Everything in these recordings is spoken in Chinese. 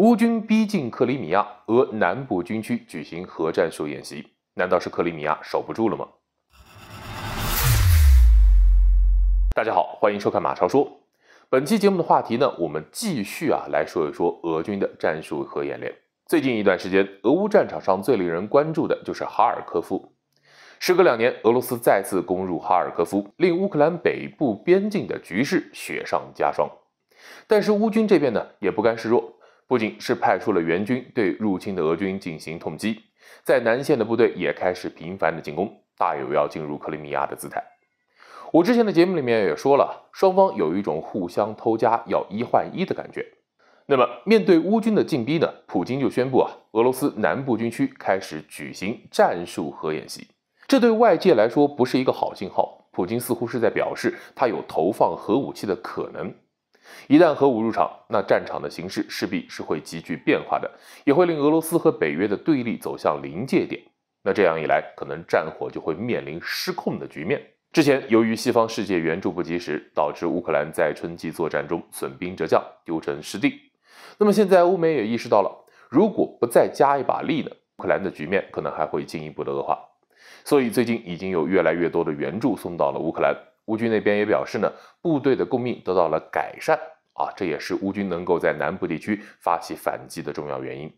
乌军逼近克里米亚，俄南部军区举行核战术演习，难道是克里米亚守不住了吗？大家好，欢迎收看马超说。本期节目的话题呢，我们继续啊来说一说俄军的战术核演练。最近一段时间，俄乌战场上最令人关注的就是哈尔科夫。时隔两年，俄罗斯再次攻入哈尔科夫，令乌克兰北部边境的局势雪上加霜。但是乌军这边呢，也不甘示弱。不仅是派出了援军对入侵的俄军进行痛击，在南线的部队也开始频繁的进攻，大有要进入克里米亚的姿态。我之前的节目里面也说了，双方有一种互相偷家要一换一的感觉。那么面对乌军的进逼呢，普京就宣布啊，俄罗斯南部军区开始举行战术核演习，这对外界来说不是一个好信号。普京似乎是在表示他有投放核武器的可能。一旦核武入场，那战场的形势势必是会急剧变化的，也会令俄罗斯和北约的对立走向临界点。那这样一来，可能战火就会面临失控的局面。之前由于西方世界援助不及时，导致乌克兰在春季作战中损兵折将，丢成失地。那么现在，欧美也意识到了，如果不再加一把力呢，乌克兰的局面可能还会进一步的恶化。所以最近已经有越来越多的援助送到了乌克兰。乌军那边也表示呢，部队的供应得到了改善啊，这也是乌军能够在南部地区发起反击的重要原因。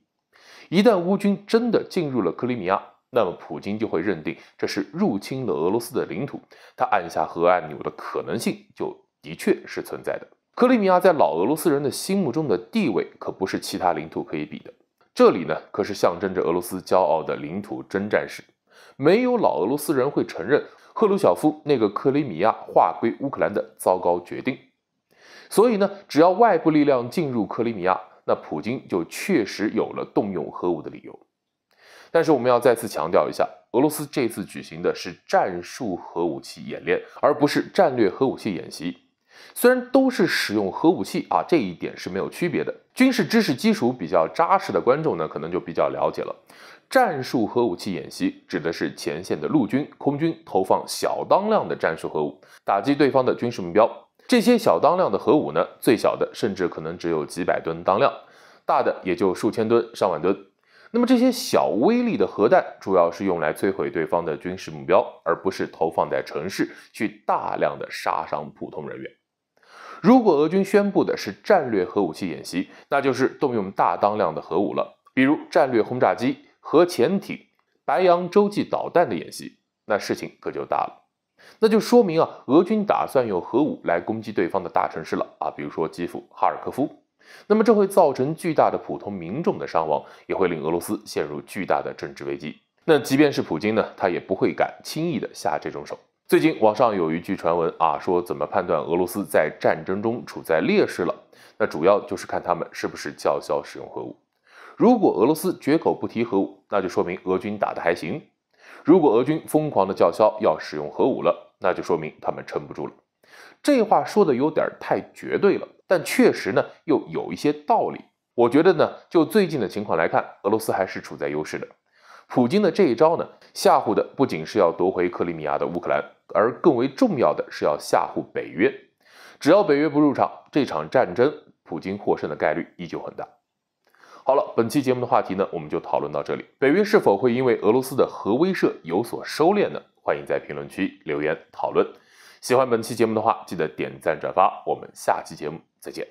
一旦乌军真的进入了克里米亚，那么普京就会认定这是入侵了俄罗斯的领土，他按下核按钮的可能性就的确是存在的。克里米亚在老俄罗斯人的心目中的地位可不是其他领土可以比的，这里呢可是象征着俄罗斯骄傲的领土征战史，没有老俄罗斯人会承认。赫鲁晓夫那个克里米亚划归乌克兰的糟糕决定，所以呢，只要外部力量进入克里米亚，那普京就确实有了动用核武的理由。但是我们要再次强调一下，俄罗斯这次举行的是战术核武器演练，而不是战略核武器演习。虽然都是使用核武器啊，这一点是没有区别的。军事知识基础比较扎实的观众呢，可能就比较了解了。战术核武器演习指的是前线的陆军、空军投放小当量的战术核武，打击对方的军事目标。这些小当量的核武呢，最小的甚至可能只有几百吨当量，大的也就数千吨、上万吨。那么这些小微粒的核弹，主要是用来摧毁对方的军事目标，而不是投放在城市去大量的杀伤普通人员。如果俄军宣布的是战略核武器演习，那就是动用大当量的核武了，比如战略轰炸机、核潜艇、白洋洲际导弹的演习，那事情可就大了。那就说明啊，俄军打算用核武来攻击对方的大城市了啊，比如说基辅、哈尔科夫。那么这会造成巨大的普通民众的伤亡，也会令俄罗斯陷入巨大的政治危机。那即便是普京呢，他也不会敢轻易的下这种手。最近网上有一句传闻啊，说怎么判断俄罗斯在战争中处在劣势了？那主要就是看他们是不是叫嚣使用核武。如果俄罗斯绝口不提核武，那就说明俄军打得还行；如果俄军疯狂的叫嚣要使用核武了，那就说明他们撑不住了。这话说的有点太绝对了，但确实呢又有一些道理。我觉得呢，就最近的情况来看，俄罗斯还是处在优势的。普京的这一招呢。吓唬的不仅是要夺回克里米亚的乌克兰，而更为重要的是要吓唬北约。只要北约不入场，这场战争普京获胜的概率依旧很大。好了，本期节目的话题呢，我们就讨论到这里。北约是否会因为俄罗斯的核威慑有所收敛呢？欢迎在评论区留言讨论。喜欢本期节目的话，记得点赞转发。我们下期节目再见。